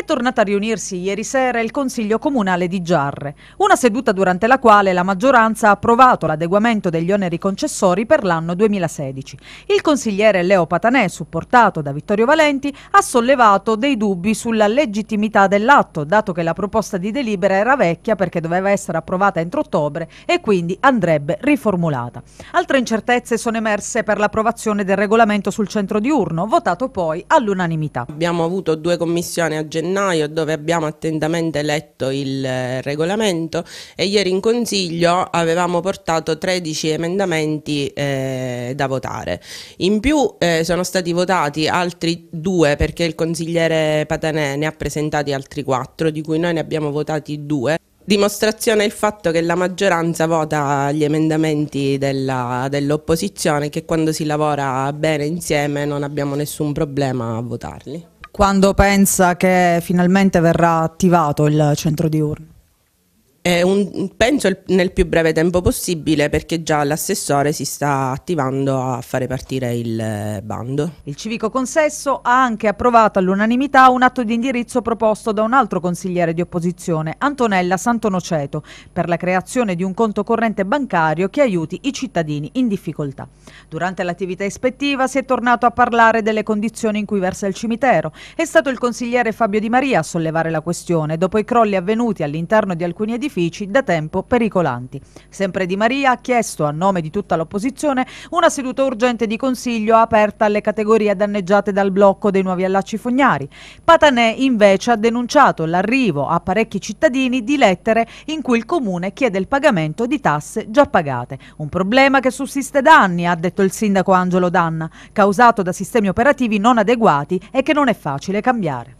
È tornata a riunirsi ieri sera il Consiglio Comunale di Giarre, una seduta durante la quale la maggioranza ha approvato l'adeguamento degli oneri concessori per l'anno 2016. Il consigliere Leo Patanè, supportato da Vittorio Valenti, ha sollevato dei dubbi sulla legittimità dell'atto, dato che la proposta di delibera era vecchia perché doveva essere approvata entro ottobre e quindi andrebbe riformulata. Altre incertezze sono emerse per l'approvazione del regolamento sul centro diurno, votato poi all'unanimità. Abbiamo avuto due commissioni a gennaio gennaio dove abbiamo attentamente letto il eh, regolamento e ieri in consiglio avevamo portato 13 emendamenti eh, da votare. In più eh, sono stati votati altri due perché il consigliere Patanè ne ha presentati altri quattro di cui noi ne abbiamo votati due dimostrazione il fatto che la maggioranza vota gli emendamenti dell'opposizione dell che quando si lavora bene insieme non abbiamo nessun problema a votarli quando pensa che finalmente verrà attivato il centro diurno? Un, penso nel più breve tempo possibile perché già l'assessore si sta attivando a fare partire il eh, bando. Il civico consesso ha anche approvato all'unanimità un atto di indirizzo proposto da un altro consigliere di opposizione, Antonella Santonoceto, per la creazione di un conto corrente bancario che aiuti i cittadini in difficoltà. Durante l'attività ispettiva si è tornato a parlare delle condizioni in cui versa il cimitero. È stato il consigliere Fabio Di Maria a sollevare la questione dopo i crolli avvenuti all'interno di alcuni edifici uffici da tempo pericolanti. Sempre Di Maria ha chiesto, a nome di tutta l'opposizione, una seduta urgente di consiglio aperta alle categorie danneggiate dal blocco dei nuovi allacci fognari. Patanè invece ha denunciato l'arrivo a parecchi cittadini di lettere in cui il comune chiede il pagamento di tasse già pagate. Un problema che sussiste da anni, ha detto il sindaco Angelo Danna, causato da sistemi operativi non adeguati e che non è facile cambiare.